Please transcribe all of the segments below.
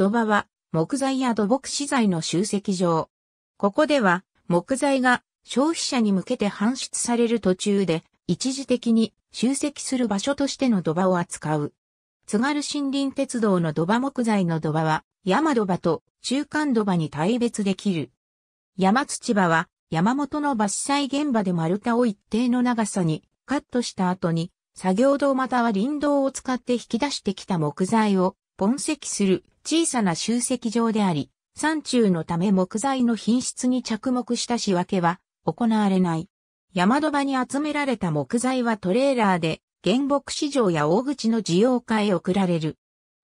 土場は木材や土木資材の集積場。ここでは木材が消費者に向けて搬出される途中で一時的に集積する場所としての土場を扱う。津軽森林鉄道の土場木材の土場は山土場と中間土場に対別できる。山土場は山本の伐採現場で丸太を一定の長さにカットした後に作業道または林道を使って引き出してきた木材を盆石する小さな集積場であり、山中のため木材の品質に着目した仕分けは行われない。山戸場に集められた木材はトレーラーで原木市場や大口の需要家へ送られる。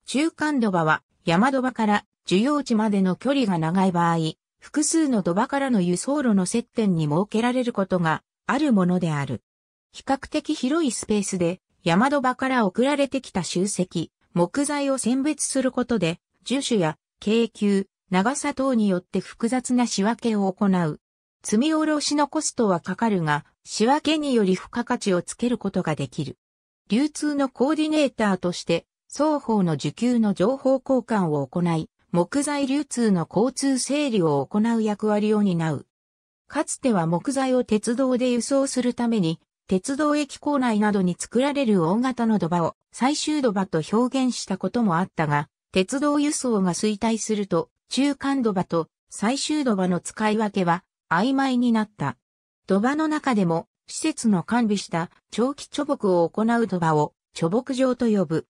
中間土場は山戸場から需要地までの距離が長い場合、複数の土場からの輸送路の接点に設けられることがあるものである。比較的広いスペースで山戸場から送られてきた集積、木材を選別することで、樹種や軽球、長さ等によって複雑な仕分けを行う。積み下ろしのコストはかかるが、仕分けにより付加価値をつけることができる。流通のコーディネーターとして、双方の受給の情報交換を行い、木材流通の交通整理を行う役割を担う。かつては木材を鉄道で輸送するために鉄道駅構内などに作られる大型の土場を最終土場と表現したこともあったが、鉄道輸送が衰退すると、中間土場と最終土場の使い分けは曖昧になった。土場の中でも、施設の完備した長期貯木を行う土場を貯木場と呼ぶ。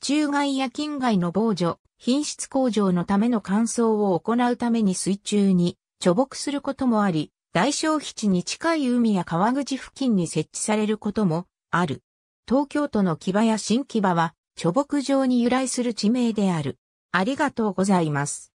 中外や近外の防除、品質向上のための乾燥を行うために水中に貯木することもあり、大消費地に近い海や川口付近に設置されることもある。東京都の木場や新木場は、貯木場に由来する地名である。ありがとうございます。